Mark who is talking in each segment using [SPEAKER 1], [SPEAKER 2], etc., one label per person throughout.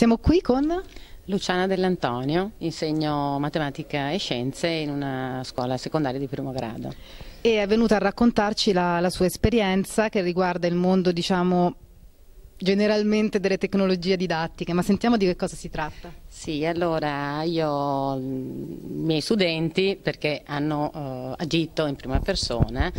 [SPEAKER 1] Siamo qui con
[SPEAKER 2] Luciana Dell'Antonio, insegno matematica e scienze in una scuola secondaria di primo grado. E è venuta a raccontarci la, la
[SPEAKER 1] sua esperienza che riguarda il mondo, diciamo, generalmente delle tecnologie didattiche, ma sentiamo di che cosa si tratta.
[SPEAKER 2] Sì, allora io, mm, i miei studenti, perché hanno eh, agito in prima persona,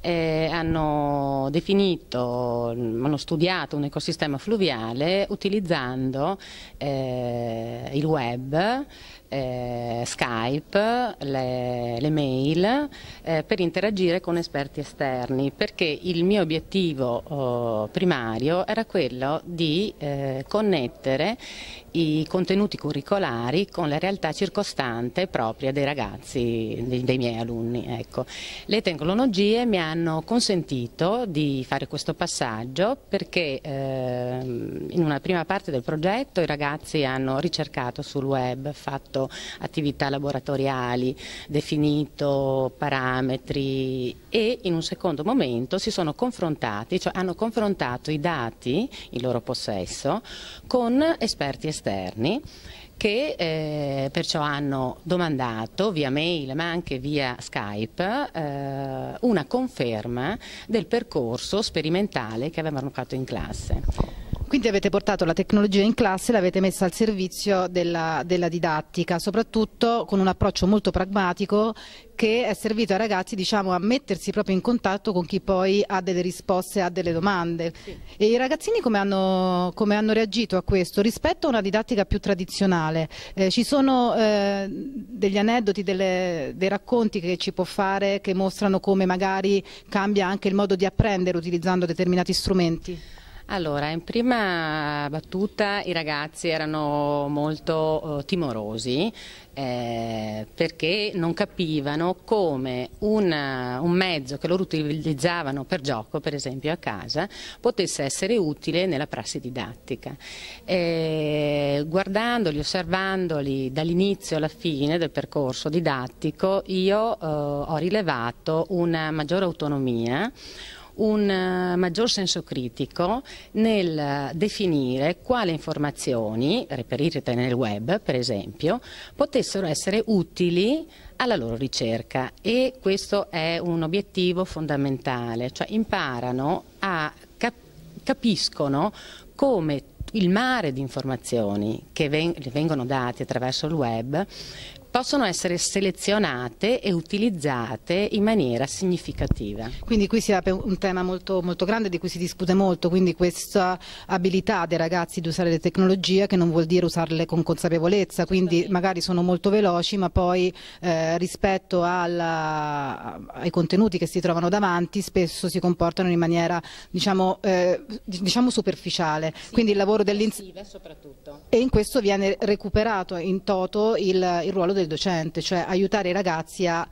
[SPEAKER 2] eh, hanno definito, mm, hanno studiato un ecosistema fluviale utilizzando eh, il web, eh, Skype, le, le mail, eh, per interagire con esperti esterni, perché il mio obiettivo oh, primario era quello di eh, connettere i contenuti curricolari con la realtà circostante propria dei ragazzi, dei, miei alunni. Ecco. Le tecnologie mi hanno consentito di fare questo passaggio perché eh, in una prima parte del progetto i ragazzi hanno ricercato sul web, fatto attività laboratoriali, definito parametri e in un secondo momento si sono confrontati, cioè hanno confrontato i dati in loro possesso con esperti esterni che eh, perciò hanno domandato via mail ma anche via Skype eh, una conferma del percorso sperimentale che avevano fatto in classe.
[SPEAKER 1] Quindi avete portato la tecnologia in classe e l'avete messa al servizio della, della didattica, soprattutto con un approccio molto pragmatico che è servito ai ragazzi diciamo, a mettersi proprio in contatto con chi poi ha delle risposte, ha delle domande. Sì. E i ragazzini come hanno, come hanno, reagito a questo rispetto a una didattica più tradizionale? Eh, ci sono eh, degli aneddoti, delle, dei racconti che ci può fare che mostrano come magari cambia anche il modo di apprendere utilizzando determinati strumenti?
[SPEAKER 2] Allora, in prima battuta i ragazzi erano molto eh, timorosi eh, perché non capivano come una, un mezzo che loro utilizzavano per gioco, per esempio a casa, potesse essere utile nella prassi didattica. Eh, guardandoli, osservandoli dall'inizio alla fine del percorso didattico, io eh, ho rilevato una maggiore autonomia, un eh, maggior senso critico nel eh, definire quali informazioni, reperite nel web per esempio, potessero essere utili alla loro ricerca e questo è un obiettivo fondamentale, cioè imparano a cap capiscono come il mare di informazioni che vengono dati attraverso il web possono essere selezionate e utilizzate in maniera significativa. Quindi qui si apre un
[SPEAKER 1] tema molto, molto grande di cui si discute molto, quindi questa abilità dei ragazzi di usare le tecnologie che non vuol dire usarle con consapevolezza, quindi magari sono molto veloci ma poi eh, rispetto alla, ai contenuti che si trovano davanti spesso si comportano in maniera diciamo, eh, diciamo superficiale. Sì, quindi il lavoro dell'insieme e in questo viene recuperato in toto il, il ruolo del del docente, cioè aiutare i ragazzi a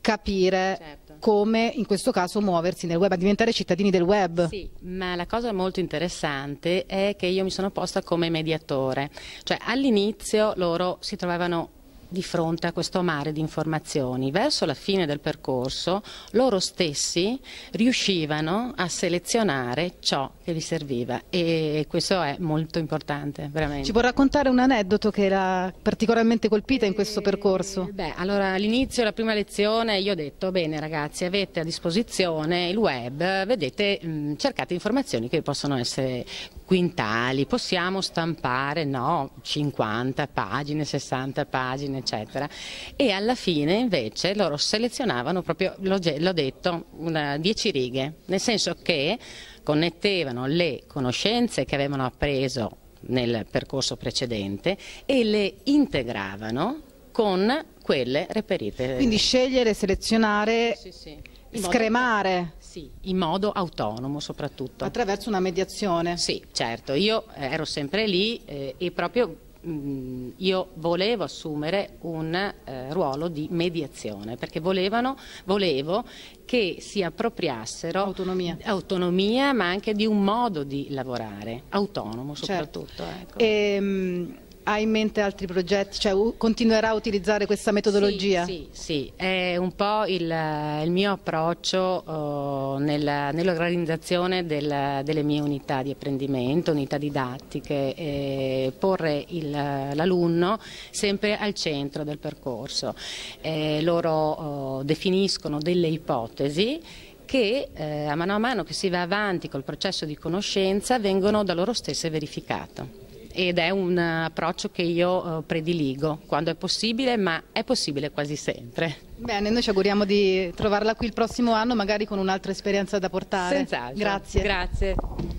[SPEAKER 1] capire certo. come in questo caso muoversi nel web, a diventare cittadini del web. Sì,
[SPEAKER 2] ma la cosa molto interessante è che io mi sono posta come mediatore, cioè all'inizio loro si trovavano di fronte a questo mare di informazioni. Verso la fine del percorso loro stessi riuscivano a selezionare ciò che gli serviva e questo è molto importante, veramente. Ci può
[SPEAKER 1] raccontare un aneddoto che era particolarmente colpita in questo eh, percorso? Eh,
[SPEAKER 2] beh, allora all'inizio, la prima lezione, io ho detto, bene ragazzi, avete a disposizione il web, vedete, mh, mm, cercate informazioni che possono essere quintali, possiamo stampare, no, 50 pagine, 60 pagine, eccetera. E alla fine invece loro selezionavano proprio, l'ho detto, una, dieci righe, nel senso che connettevano le conoscenze che avevano appreso nel percorso precedente e le integravano con quelle reperite. Quindi
[SPEAKER 1] scegliere, selezionare, sì, sì.
[SPEAKER 2] scremare. Sì, in modo autonomo soprattutto. Attraverso una mediazione? Sì, certo. Io ero sempre lì eh, e proprio mh, mm, io volevo assumere un eh, ruolo di mediazione perché volevano, volevo che si appropriassero autonomia. autonomia ma anche di un modo di lavorare, autonomo soprattutto. Certo. Ecco.
[SPEAKER 1] E, ehm, ha in mente altri progetti? Cioè, continuerà a utilizzare questa metodologia? Sì,
[SPEAKER 2] sì, sì. è un po' il, il mio approccio oh, nel, nell'organizzazione del, delle mie unità di apprendimento, unità didattiche, eh, porre l'alunno sempre al centro del percorso. Eh, loro oh, definiscono delle ipotesi che eh, a mano a mano che si va avanti col processo di conoscenza vengono da loro stesse verificate ed è un approccio che io eh, prediligo quando è possibile, ma è possibile quasi sempre.
[SPEAKER 1] Bene, noi ci auguriamo di trovarla qui il prossimo anno, magari con un'altra esperienza da portare. Senz'altro. Grazie.
[SPEAKER 2] Grazie.